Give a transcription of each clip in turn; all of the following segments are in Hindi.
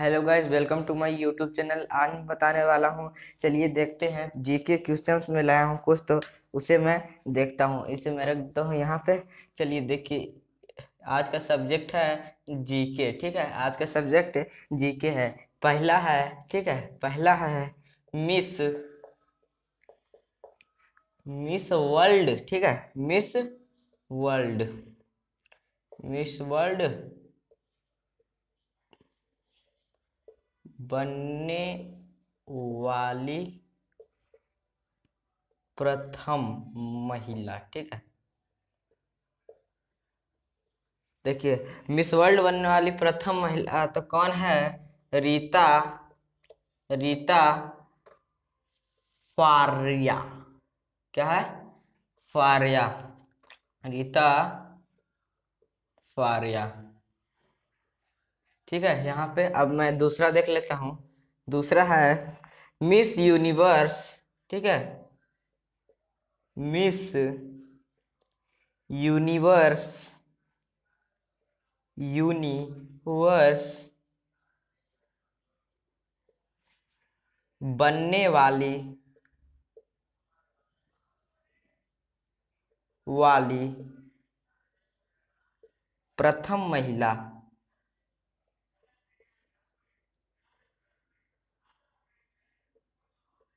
hello guys welcome to my YouTube channel आज बताने वाला हूँ चलिए देखते हैं जीके क्वेश्चंस में लाया हूँ कुछ तो उसे मैं देखता हूँ इसे मैं रख देता हूँ यहाँ पे चलिए देखिए आज का सब्जेक्ट है जीके ठीक है आज का सब्जेक्ट जीके है पहला है ठीक है पहला है मिस मिस वर्ल्ड ठीक है मिस वर्ल्ड मिस वर्ल्ड बनने वाली प्रथम महिला ठीक है देखिए मिस वर्ल्ड बनने वाली प्रथम महिला तो कौन है रीता रीता फारिया क्या है फारिया रीता फारिया ठीक है यहाँ पे अब मैं दूसरा देख लेता हूँ दूसरा है मिस यूनिवर्स ठीक है मिस यूनिवर्स यूनिवर्स बनने वाली वाली प्रथम महिला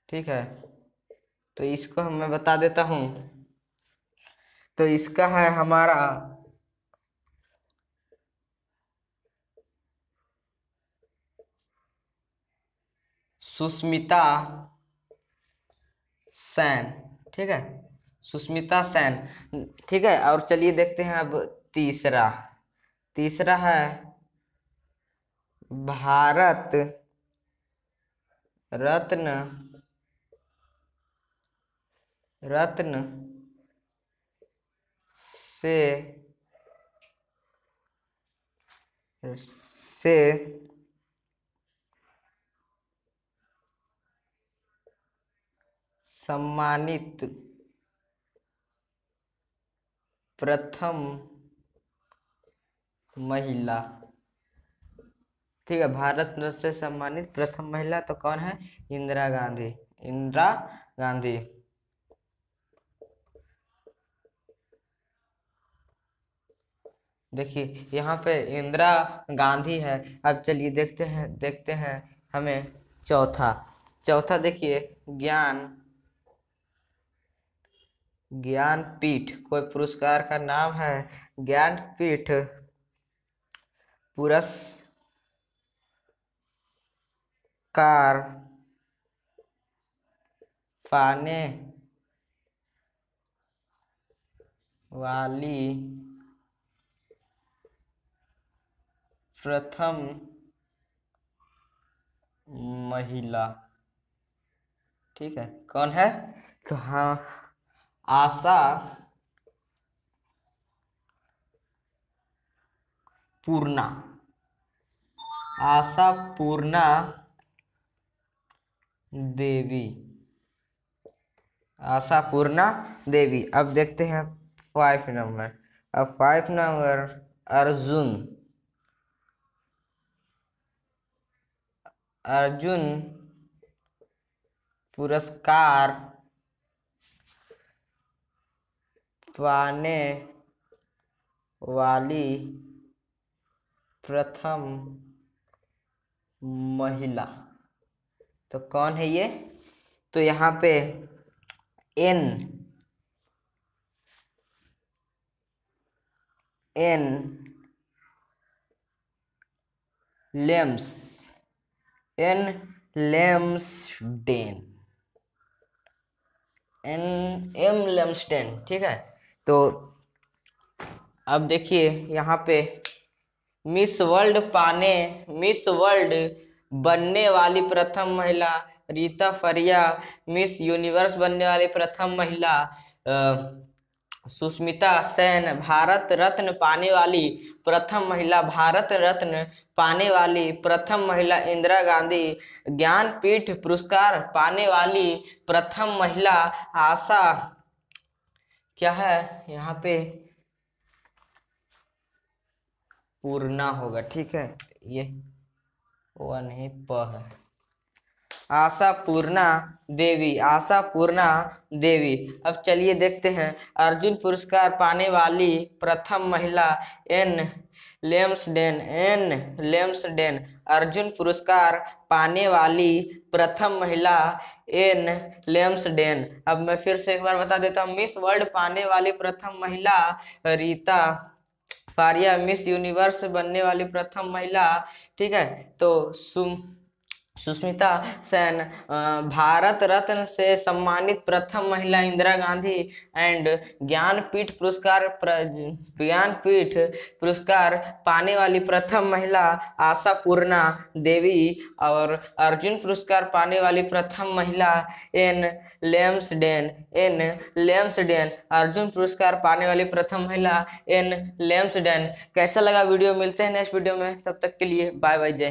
ठीक है तो इसको हम मैं बता देता हूँ तो इसका है हमारा सुष्मिता सैन ठीक है सुष्मिता सैन ठीक है और चलिए देखते हैं अब तीसरा तीसरा है भारत रत्न रत्न से से सम्मानित प्रथम महिला ठीक है भारत रत्न से सम्मानित प्रथम महिला तो कौन है इंदिरा गांधी इंदिरा गांधी देखिए यहाँ पे इंदिरा गांधी है अब चलिए देखते हैं देखते हैं हमें चौथा चौथा देखिए ज्ञान ज्ञान पीठ कोई पुरस्कार का नाम है ज्ञान पीठ पुरस्कार पाने वाली प्रथम महिला ठीक है कौन है तो हाँ आशा पूर्णा आशा पूर्णा देवी आशा पूर्णा देवी अब देखते हैं फाइव नंबर अब फाइव नंबर अर्जुन अर्जुन पुरस्कार पाने वाली प्रथम महिला तो कौन है ये तो यहाँ पे एन एन लेम्स in Lumsden Ann M Lumsden ठीक है तो अब देखिए यहाँ पे मिस वर्ल्ड पाने मिस वर्ल्ड बनने वाली प्रथम महिला रीता फरिया मिस यूनिवर्स बनने वाली प्रथम महिला आ, सुष्मिता सेन भारत रत्न पाने वाली प्रथम महिला भारत रत्न पाने वाली प्रथम महिला इंदिरा गांधी ज्ञानपीठ पुरस्कार पाने वाली प्रथम महिला आशा क्या है यहाँ पे पूर्णा होगा ठीक है ये वह नहीं प है आशा पूर्णा देवी आशा पूर्णा देवी अब चलिए देखते हैं अर्जुन पुरस्कार पाने वाली प्रथम महिला Ann Lumsden Ann Lumsden Arjun पुरस्कार पाने वाली प्रथम महिला एन लेम्सडेन अब मैं फिर से एक बार बता देता हूँ मिस वर्ल्ड पाने वाली प्रथम महिला रीता फारिया मिस यूनिवर्स बनने वाली प्रथम महिला ठीक है तो सुम सुष्मिता सेन भारत रत्न से सम्मानित प्रथम महिला इंदिरा गांधी एंड ज्ञानपीठ पुरस्कार ज्ञानपीठ पुरस्कार पाने वाली प्रथम महिला आशा पूर्णा देवी और अर्जुन पुरस्कार पाने वाली प्रथम महिला Ann Lumsden Ann Lumsden Arjun पुरस्कार पाने वाली प्रथम महिला एन लेम्सडेन कैसा लगा वीडियो मिलते हैं नेक्स्ट वीडियो में तब तक के लिए बाय बाय जय